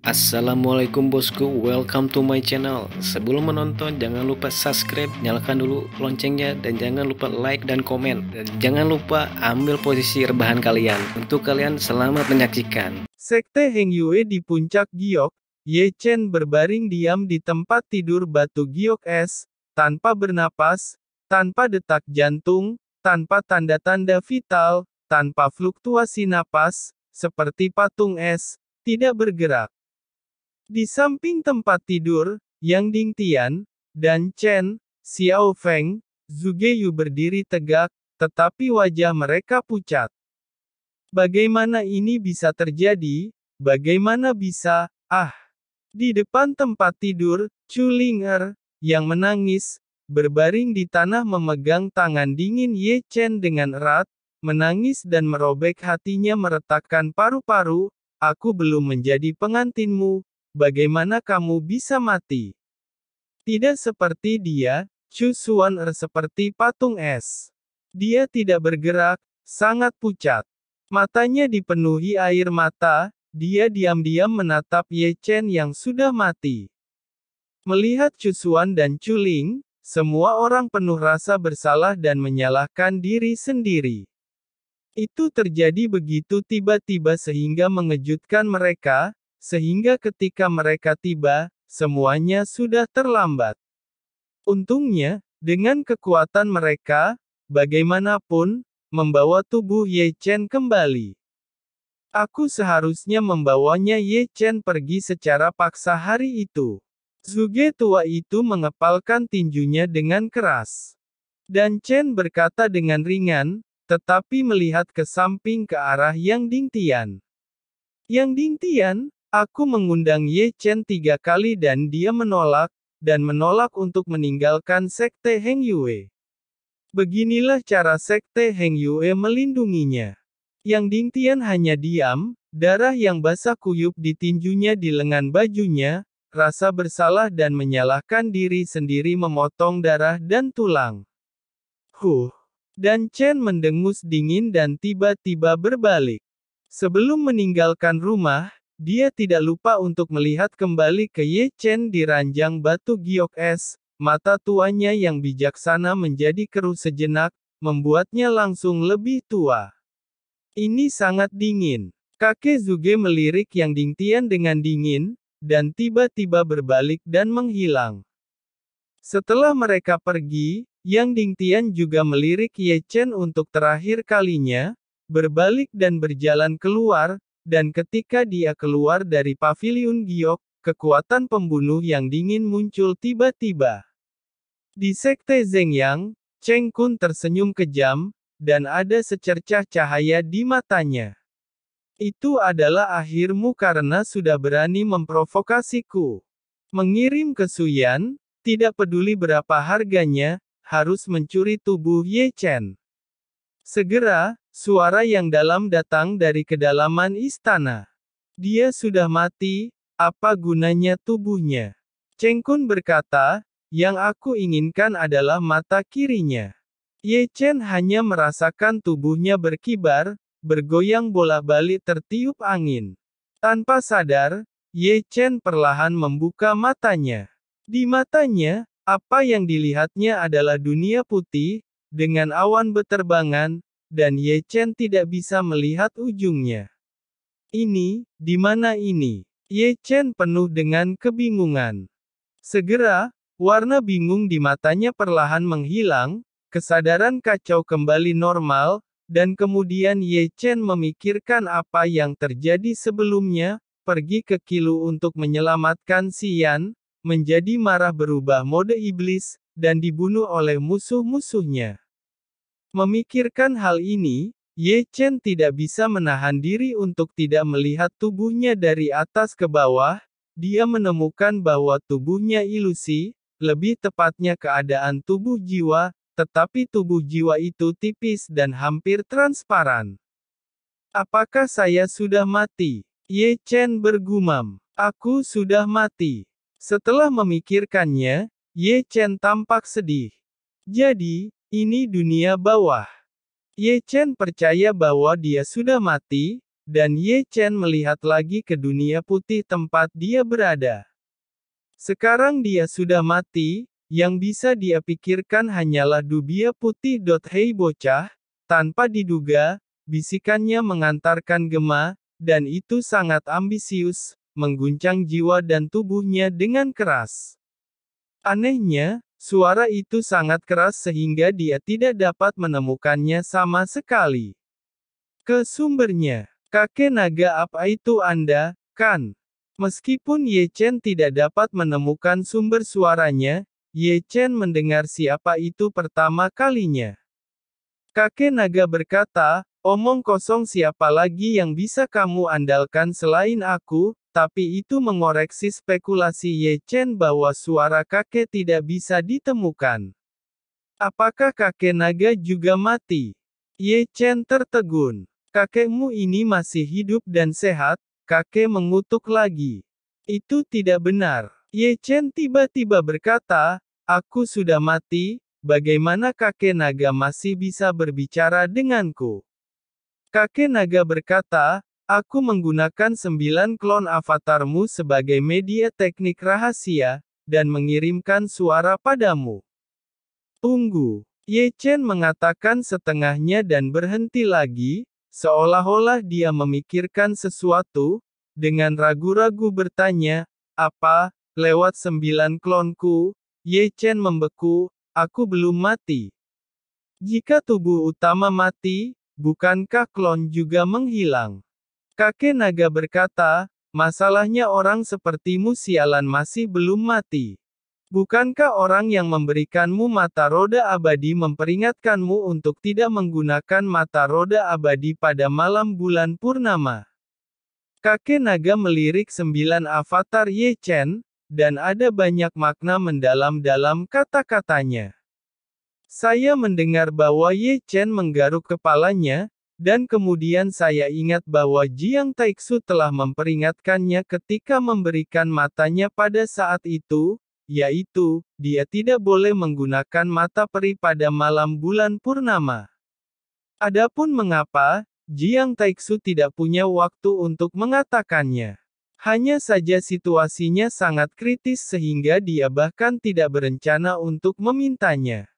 Assalamualaikum bosku, welcome to my channel Sebelum menonton jangan lupa subscribe, nyalakan dulu loncengnya Dan jangan lupa like dan komen Dan jangan lupa ambil posisi rebahan kalian Untuk kalian selamat menyaksikan Sekte Heng Yue di puncak Giok Ye Chen berbaring diam di tempat tidur batu Giok es Tanpa bernapas, tanpa detak jantung, tanpa tanda-tanda vital Tanpa fluktuasi napas, seperti patung es tidak bergerak. Di samping tempat tidur, Yang Ding Tian, dan Chen, Xiao Feng, Zuge Yu berdiri tegak, tetapi wajah mereka pucat. Bagaimana ini bisa terjadi? Bagaimana bisa? Ah! Di depan tempat tidur, Chu Ling Er yang menangis, berbaring di tanah memegang tangan dingin Ye Chen dengan erat, menangis dan merobek hatinya meretakkan paru-paru, aku belum menjadi pengantinmu, Bagaimana kamu bisa mati? Tidak seperti dia, Chu Xuan Er seperti patung es. Dia tidak bergerak, sangat pucat. Matanya dipenuhi air mata, dia diam-diam menatap Ye Chen yang sudah mati. Melihat Chu Xuan dan Chu Ling, semua orang penuh rasa bersalah dan menyalahkan diri sendiri. Itu terjadi begitu tiba-tiba sehingga mengejutkan mereka, sehingga ketika mereka tiba, semuanya sudah terlambat. Untungnya, dengan kekuatan mereka, bagaimanapun, membawa tubuh Ye Chen kembali. Aku seharusnya membawanya Ye Chen pergi secara paksa hari itu. Zuge tua itu mengepalkan tinjunya dengan keras. Dan Chen berkata dengan ringan, tetapi melihat ke samping ke arah Yang Dingtian. Yang Dingtian, Aku mengundang Ye Chen tiga kali dan dia menolak, dan menolak untuk meninggalkan Sekte Heng Yue. Beginilah cara Sekte Heng Yue melindunginya. Yang Ding Tian hanya diam, darah yang basah kuyup ditinjunya di lengan bajunya, rasa bersalah dan menyalahkan diri sendiri memotong darah dan tulang. Huh! Dan Chen mendengus dingin dan tiba-tiba berbalik. Sebelum meninggalkan rumah, dia tidak lupa untuk melihat kembali ke Ye Chen di ranjang batu giok es, mata tuanya yang bijaksana menjadi keruh sejenak, membuatnya langsung lebih tua. Ini sangat dingin. Kakek Zuge melirik Yang Dingtian dengan dingin, dan tiba-tiba berbalik dan menghilang. Setelah mereka pergi, Yang Dingtian juga melirik Ye Chen untuk terakhir kalinya, berbalik dan berjalan keluar, dan ketika dia keluar dari pavilion giok, kekuatan pembunuh yang dingin muncul tiba-tiba. Di sekte Zhengyang, Cheng Kun tersenyum kejam, dan ada secercah cahaya di matanya. Itu adalah akhirmu karena sudah berani memprovokasiku. Mengirim ke Suyan, tidak peduli berapa harganya, harus mencuri tubuh Ye Chen. Segera, Suara yang dalam datang dari kedalaman istana. Dia sudah mati, apa gunanya tubuhnya? Cheng Kun berkata, yang aku inginkan adalah mata kirinya. Ye Chen hanya merasakan tubuhnya berkibar, bergoyang bola-balik tertiup angin. Tanpa sadar, Ye Chen perlahan membuka matanya. Di matanya, apa yang dilihatnya adalah dunia putih, dengan awan beterbangan, dan Ye Chen tidak bisa melihat ujungnya. Ini, di mana ini? Ye Chen penuh dengan kebingungan. Segera, warna bingung di matanya perlahan menghilang, kesadaran kacau kembali normal, dan kemudian Ye Chen memikirkan apa yang terjadi sebelumnya, pergi ke Kilu untuk menyelamatkan Yan, menjadi marah berubah mode iblis, dan dibunuh oleh musuh-musuhnya. Memikirkan hal ini, Ye Chen tidak bisa menahan diri untuk tidak melihat tubuhnya dari atas ke bawah, dia menemukan bahwa tubuhnya ilusi, lebih tepatnya keadaan tubuh jiwa, tetapi tubuh jiwa itu tipis dan hampir transparan. Apakah saya sudah mati? Ye Chen bergumam, aku sudah mati. Setelah memikirkannya, Ye Chen tampak sedih. Jadi, ini dunia bawah. Ye Chen percaya bahwa dia sudah mati, dan Ye Chen melihat lagi ke dunia putih tempat dia berada. Sekarang dia sudah mati, yang bisa dia pikirkan hanyalah dubia putih. Hei bocah, tanpa diduga, bisikannya mengantarkan gema, dan itu sangat ambisius, mengguncang jiwa dan tubuhnya dengan keras. Anehnya, Suara itu sangat keras sehingga dia tidak dapat menemukannya sama sekali. Ke sumbernya, kakek naga apa itu Anda, kan? Meskipun Ye Chen tidak dapat menemukan sumber suaranya, Ye Chen mendengar siapa itu pertama kalinya. Kakek naga berkata, omong kosong siapa lagi yang bisa kamu andalkan selain aku, tapi itu mengoreksi spekulasi Ye Chen bahwa suara kakek tidak bisa ditemukan. Apakah kakek naga juga mati? Ye Chen tertegun. Kakekmu ini masih hidup dan sehat, kakek mengutuk lagi. Itu tidak benar. Ye Chen tiba-tiba berkata, aku sudah mati, bagaimana kakek naga masih bisa berbicara denganku? Kakek naga berkata, Aku menggunakan sembilan klon avatarmu sebagai media teknik rahasia, dan mengirimkan suara padamu. Tunggu, Ye Chen mengatakan setengahnya dan berhenti lagi, seolah-olah dia memikirkan sesuatu, dengan ragu-ragu bertanya, apa, lewat sembilan klonku, Ye Chen membeku, aku belum mati. Jika tubuh utama mati, bukankah klon juga menghilang? Kakek naga berkata, masalahnya orang sepertimu sialan masih belum mati. Bukankah orang yang memberikanmu mata roda abadi memperingatkanmu untuk tidak menggunakan mata roda abadi pada malam bulan purnama? Kakek naga melirik sembilan avatar Ye Chen, dan ada banyak makna mendalam dalam kata-katanya. Saya mendengar bahwa Ye Chen menggaruk kepalanya, dan kemudian saya ingat bahwa Jiang Taiksu telah memperingatkannya ketika memberikan matanya pada saat itu, yaitu, dia tidak boleh menggunakan mata peri pada malam bulan purnama. Adapun mengapa, Jiang Taiksu tidak punya waktu untuk mengatakannya. Hanya saja situasinya sangat kritis sehingga dia bahkan tidak berencana untuk memintanya.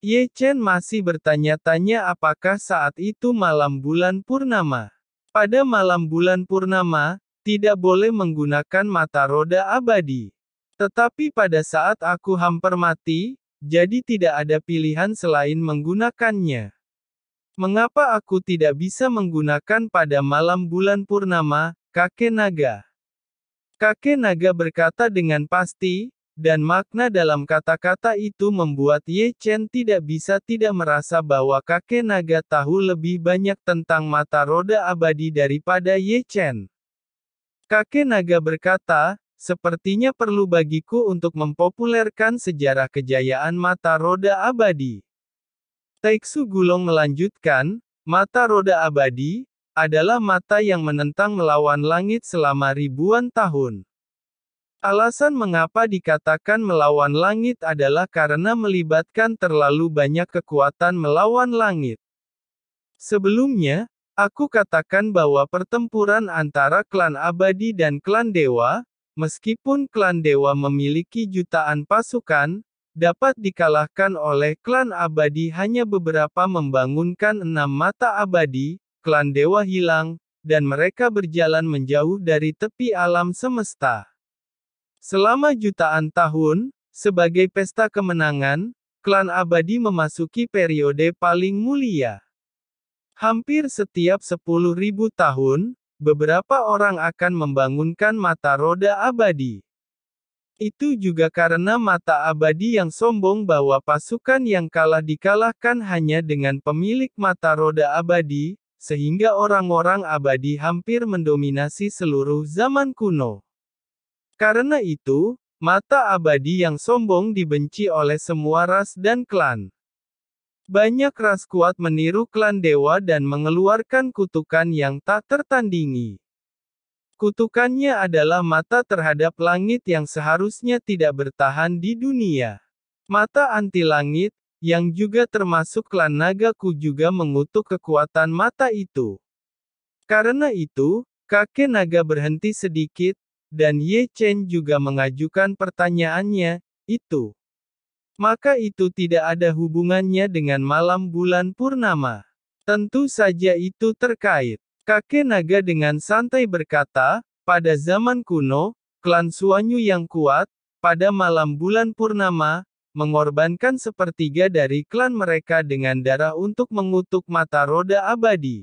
Ye Chen masih bertanya-tanya apakah saat itu malam bulan purnama. Pada malam bulan purnama, tidak boleh menggunakan mata roda abadi. Tetapi pada saat aku hampir mati, jadi tidak ada pilihan selain menggunakannya. Mengapa aku tidak bisa menggunakan pada malam bulan purnama, kakek naga? Kakek naga berkata dengan pasti, dan makna dalam kata-kata itu membuat Ye Chen tidak bisa tidak merasa bahwa kakek naga tahu lebih banyak tentang mata roda abadi daripada Ye Chen. Kakek naga berkata, sepertinya perlu bagiku untuk mempopulerkan sejarah kejayaan mata roda abadi. Taeksu Gulong melanjutkan, mata roda abadi, adalah mata yang menentang melawan langit selama ribuan tahun. Alasan mengapa dikatakan melawan langit adalah karena melibatkan terlalu banyak kekuatan melawan langit. Sebelumnya, aku katakan bahwa pertempuran antara klan abadi dan klan dewa, meskipun klan dewa memiliki jutaan pasukan, dapat dikalahkan oleh klan abadi hanya beberapa membangunkan enam mata abadi, klan dewa hilang, dan mereka berjalan menjauh dari tepi alam semesta. Selama jutaan tahun, sebagai pesta kemenangan, klan abadi memasuki periode paling mulia. Hampir setiap 10.000 tahun, beberapa orang akan membangunkan mata roda abadi. Itu juga karena mata abadi yang sombong bahwa pasukan yang kalah dikalahkan hanya dengan pemilik mata roda abadi, sehingga orang-orang abadi hampir mendominasi seluruh zaman kuno. Karena itu, mata abadi yang sombong dibenci oleh semua ras dan klan. Banyak ras kuat meniru klan dewa dan mengeluarkan kutukan yang tak tertandingi. Kutukannya adalah mata terhadap langit yang seharusnya tidak bertahan di dunia. Mata anti langit, yang juga termasuk klan naga ku juga mengutuk kekuatan mata itu. Karena itu, kakek naga berhenti sedikit, dan Ye Chen juga mengajukan pertanyaannya, itu. Maka itu tidak ada hubungannya dengan malam bulan purnama. Tentu saja itu terkait. Kakek naga dengan santai berkata, pada zaman kuno, klan Suanyu yang kuat, pada malam bulan purnama, mengorbankan sepertiga dari klan mereka dengan darah untuk mengutuk mata roda abadi.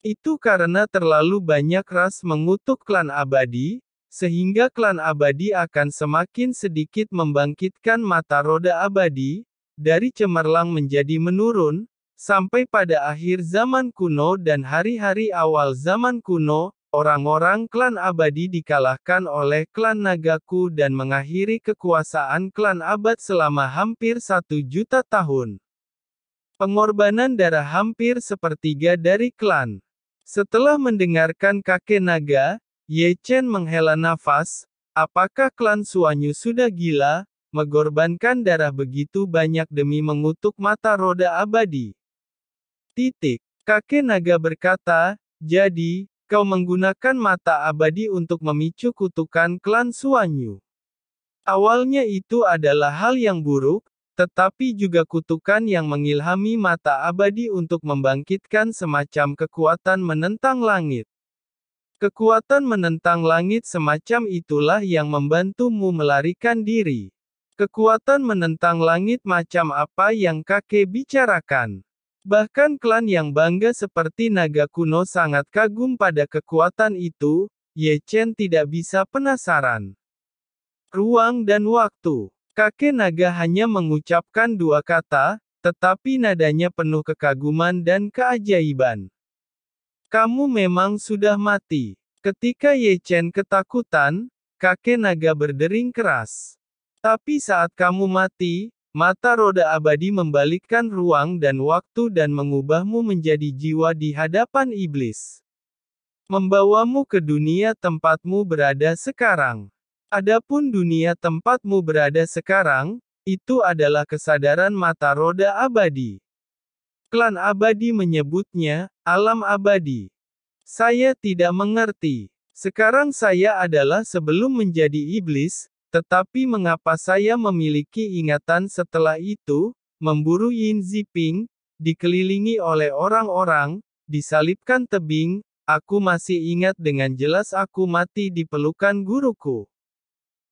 Itu karena terlalu banyak ras mengutuk klan abadi, sehingga klan abadi akan semakin sedikit membangkitkan mata roda abadi, dari cemerlang menjadi menurun, sampai pada akhir zaman kuno dan hari-hari awal zaman kuno, Orang-orang klan abadi dikalahkan oleh klan Nagaku dan mengakhiri kekuasaan klan abad selama hampir satu juta tahun. Pengorbanan darah hampir sepertiga dari klan. Setelah mendengarkan kakek naga, Ye Chen menghela nafas, apakah klan Suanyu sudah gila, mengorbankan darah begitu banyak demi mengutuk mata roda abadi? Titik. Kakek naga berkata, jadi, kau menggunakan mata abadi untuk memicu kutukan klan Suanyu. Awalnya itu adalah hal yang buruk, tetapi juga kutukan yang mengilhami mata abadi untuk membangkitkan semacam kekuatan menentang langit. Kekuatan menentang langit semacam itulah yang membantumu melarikan diri. Kekuatan menentang langit macam apa yang kakek bicarakan. Bahkan klan yang bangga seperti naga kuno sangat kagum pada kekuatan itu, Ye Chen tidak bisa penasaran. Ruang dan waktu Kakek naga hanya mengucapkan dua kata, tetapi nadanya penuh kekaguman dan keajaiban. Kamu memang sudah mati. Ketika Ye Chen ketakutan, kakek naga berdering keras. Tapi saat kamu mati, mata roda abadi membalikkan ruang dan waktu dan mengubahmu menjadi jiwa di hadapan iblis membawamu ke dunia tempatmu berada sekarang. Adapun dunia tempatmu berada sekarang, itu adalah kesadaran mata roda abadi. Klan abadi menyebutnya alam abadi. Saya tidak mengerti. Sekarang saya adalah sebelum menjadi iblis, tetapi mengapa saya memiliki ingatan setelah itu, memburu Yin Ziping, dikelilingi oleh orang-orang, disalibkan tebing, aku masih ingat dengan jelas aku mati di pelukan guruku.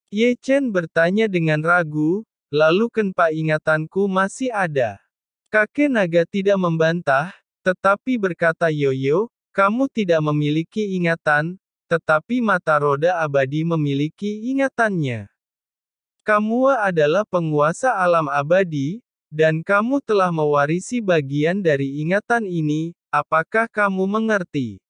Ye Chen bertanya dengan ragu, lalu kenapa ingatanku masih ada? Kakek naga tidak membantah, tetapi berkata Yoyo, kamu tidak memiliki ingatan, tetapi mata roda abadi memiliki ingatannya. Kamu adalah penguasa alam abadi, dan kamu telah mewarisi bagian dari ingatan ini, apakah kamu mengerti?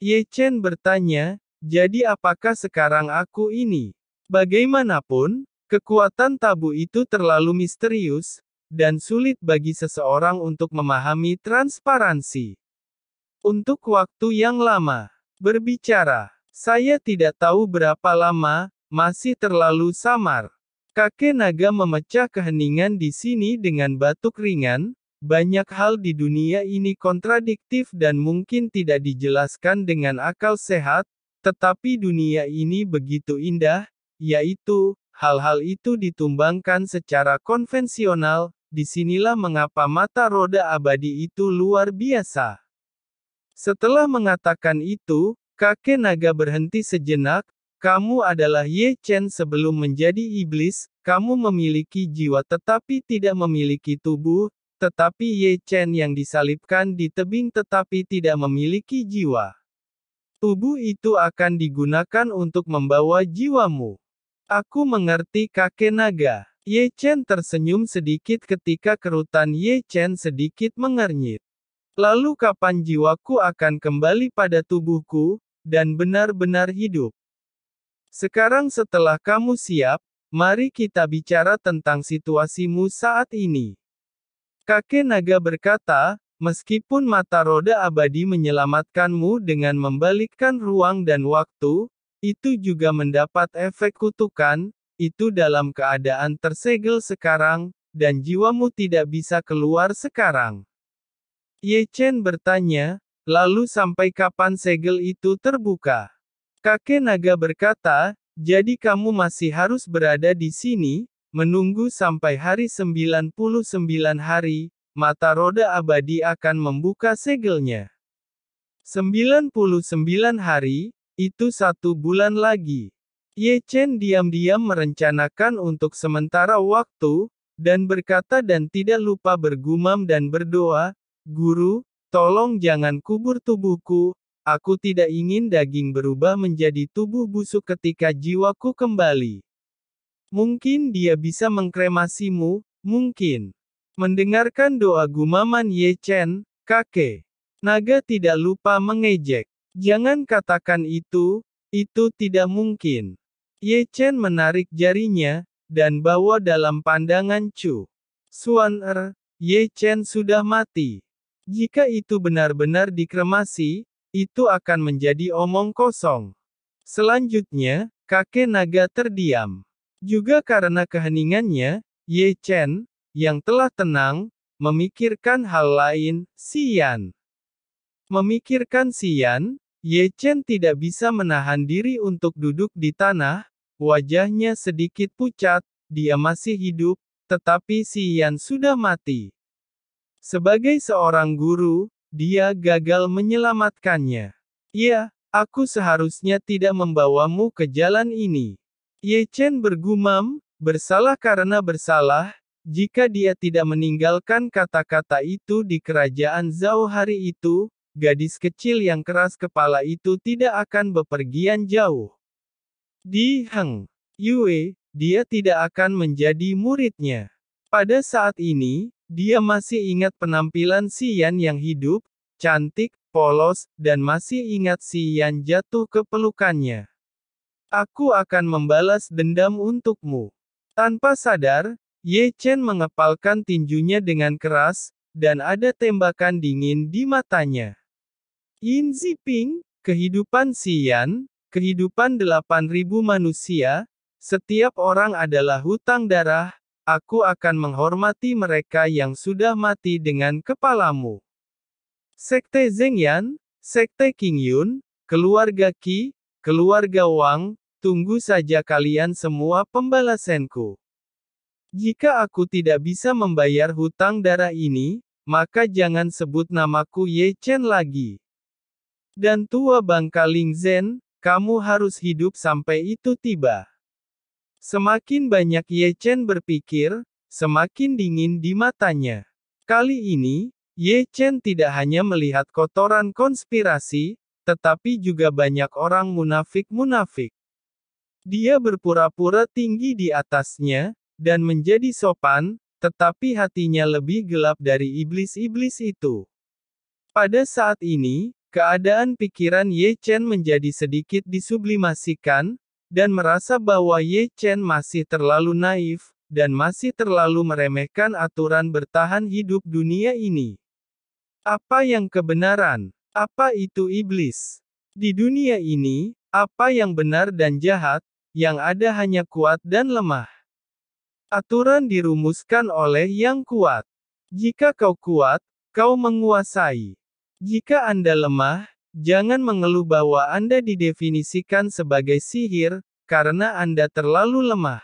Ye Chen bertanya, jadi apakah sekarang aku ini? Bagaimanapun, kekuatan tabu itu terlalu misterius, dan sulit bagi seseorang untuk memahami transparansi. Untuk waktu yang lama, berbicara, saya tidak tahu berapa lama, masih terlalu samar. Kakek naga memecah keheningan di sini dengan batuk ringan, banyak hal di dunia ini kontradiktif dan mungkin tidak dijelaskan dengan akal sehat, tetapi dunia ini begitu indah, yaitu, hal-hal itu ditumbangkan secara konvensional, disinilah mengapa mata roda abadi itu luar biasa. Setelah mengatakan itu, kakek naga berhenti sejenak, kamu adalah Ye Chen sebelum menjadi iblis, kamu memiliki jiwa tetapi tidak memiliki tubuh, tetapi Ye Chen yang disalibkan di tebing tetapi tidak memiliki jiwa. Tubuh itu akan digunakan untuk membawa jiwamu. Aku mengerti kakek naga. Ye Chen tersenyum sedikit ketika kerutan Ye Chen sedikit mengernyit. Lalu kapan jiwaku akan kembali pada tubuhku, dan benar-benar hidup? Sekarang setelah kamu siap, mari kita bicara tentang situasimu saat ini. Kakek naga berkata, meskipun mata roda abadi menyelamatkanmu dengan membalikkan ruang dan waktu, itu juga mendapat efek kutukan, itu dalam keadaan tersegel sekarang, dan jiwamu tidak bisa keluar sekarang. Ye Chen bertanya, lalu sampai kapan segel itu terbuka? Kakek naga berkata, jadi kamu masih harus berada di sini, menunggu sampai hari 99 hari, mata roda abadi akan membuka segelnya. 99 hari, itu satu bulan lagi. Ye Chen diam-diam merencanakan untuk sementara waktu, dan berkata dan tidak lupa bergumam dan berdoa, Guru, tolong jangan kubur tubuhku, aku tidak ingin daging berubah menjadi tubuh busuk ketika jiwaku kembali. Mungkin dia bisa mengkremasimu, mungkin. Mendengarkan doa gumaman Ye Chen, kakek. Naga tidak lupa mengejek. Jangan katakan itu, itu tidak mungkin. Ye Chen menarik jarinya, dan bawa dalam pandangan Chu. Suan Er, Ye Chen sudah mati. Jika itu benar-benar dikremasi, itu akan menjadi omong kosong. Selanjutnya, kakek naga terdiam. Juga karena keheningannya, Ye Chen, yang telah tenang, memikirkan hal lain, Sian, Memikirkan Sian. Ye Chen tidak bisa menahan diri untuk duduk di tanah, wajahnya sedikit pucat, dia masih hidup, tetapi Si Yan sudah mati. Sebagai seorang guru, dia gagal menyelamatkannya. Ya, aku seharusnya tidak membawamu ke jalan ini. Ye Chen bergumam, bersalah karena bersalah, jika dia tidak meninggalkan kata-kata itu di kerajaan Zhao hari itu, Gadis kecil yang keras kepala itu tidak akan bepergian jauh. Di Heng Yue, dia tidak akan menjadi muridnya. Pada saat ini, dia masih ingat penampilan Si Yan yang hidup, cantik, polos, dan masih ingat Si Yan jatuh ke pelukannya. Aku akan membalas dendam untukmu. Tanpa sadar, Ye Chen mengepalkan tinjunya dengan keras, dan ada tembakan dingin di matanya. Yin Ziping, kehidupan Xian, kehidupan 8000 manusia, setiap orang adalah hutang darah, aku akan menghormati mereka yang sudah mati dengan kepalamu. Sekte Zhengyan, Sekte Qingyun, keluarga Qi, keluarga Wang, tunggu saja kalian semua pembalasanku. Jika aku tidak bisa membayar hutang darah ini, maka jangan sebut namaku Ye Chen lagi. Dan tua bangka Zhen, kamu harus hidup sampai itu tiba. Semakin banyak Ye Chen berpikir, semakin dingin di matanya. Kali ini, Ye Chen tidak hanya melihat kotoran konspirasi, tetapi juga banyak orang munafik-munafik. Dia berpura-pura tinggi di atasnya, dan menjadi sopan, tetapi hatinya lebih gelap dari iblis-iblis itu. Pada saat ini, Keadaan pikiran Ye Chen menjadi sedikit disublimasikan, dan merasa bahwa Ye Chen masih terlalu naif, dan masih terlalu meremehkan aturan bertahan hidup dunia ini. Apa yang kebenaran? Apa itu iblis? Di dunia ini, apa yang benar dan jahat, yang ada hanya kuat dan lemah. Aturan dirumuskan oleh yang kuat. Jika kau kuat, kau menguasai. Jika Anda lemah, jangan mengeluh bahwa Anda didefinisikan sebagai sihir, karena Anda terlalu lemah.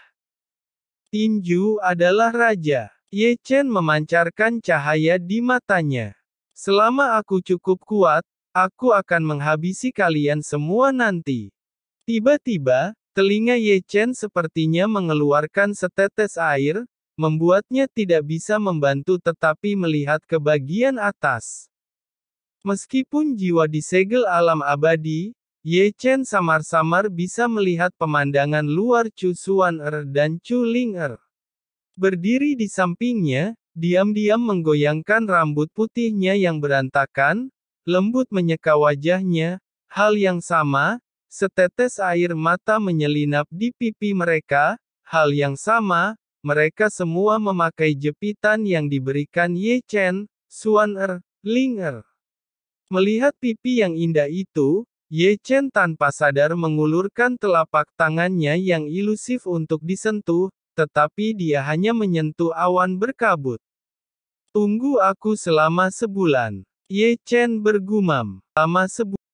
Tinju adalah raja. Ye Chen memancarkan cahaya di matanya. Selama aku cukup kuat, aku akan menghabisi kalian semua nanti. Tiba-tiba, telinga Ye Chen sepertinya mengeluarkan setetes air, membuatnya tidak bisa membantu tetapi melihat ke bagian atas. Meskipun jiwa disegel alam abadi, Ye Chen samar-samar bisa melihat pemandangan luar Chu Suan Er dan Chu Ling Er. Berdiri di sampingnya, diam-diam menggoyangkan rambut putihnya yang berantakan, lembut menyeka wajahnya, hal yang sama, setetes air mata menyelinap di pipi mereka, hal yang sama, mereka semua memakai jepitan yang diberikan Ye Chen, Suan Er, Ling Er. Melihat pipi yang indah itu, Ye Chen tanpa sadar mengulurkan telapak tangannya yang ilusif untuk disentuh, tetapi dia hanya menyentuh awan berkabut. Tunggu aku selama sebulan. Ye Chen bergumam. Selama sebulan.